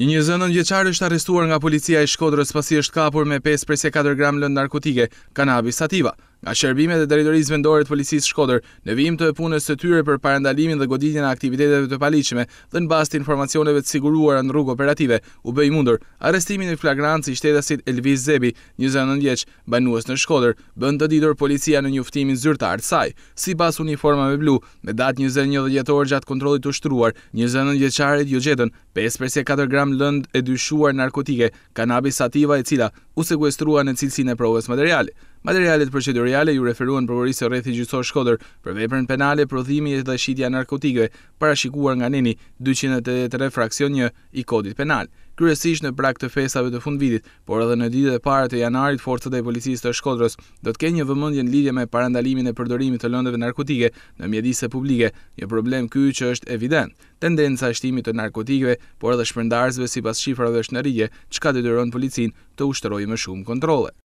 Një një zënën është arrestuar nga policia e shkodrës pasi është kapur me 5-4 gram lënd narkotike, kanabis sativa. Nga shërbime dhe deridoriz vendore të policisë shkodrë, në vijim të e punës të tyre për parendalimin dhe goditjen e aktiviteteve të paliqime dhe në bast informacioneve të siguruar në rrugë operative, u bëj mundur arrestimin e flagrantës i shtetasit Elvis Zebi, një zënën vjeqë, banuës në shkodrë, bënd të ditur policia në njuftimin zyrta artësaj. Si pas uniforma me blu, me datë një zënë një dhe gjatë kontrolit të shtruar, një zënën vjeqarit ju gjetën 5.4 gram lëndë e dyshuar narkotike, kanabis sativa e cila u sekuestrua në cilësin e provës materiale. Materialet procedurale ju referuan përvorisë e rethi gjithësor shkoder për veprën penale, prodhimi e dhe shqitja narkotike, parashikuar nga neni 283 fraksion një i kodit penal kryesisht në prag të festave të fund vitit, por edhe në ditët e para të janarit forcat e policisë të Shkodrës do të kenë një vëmendje në lidhje me parandalimin e përdorimit të lëndëve narkotike në mjedise publike, një problem ky që është evident. Tendenca e shtimit të narkotikëve, por edhe shpërndarjeve sipas shifrave është që ka çka detyron policinë të ushtrojë më shumë kontrole.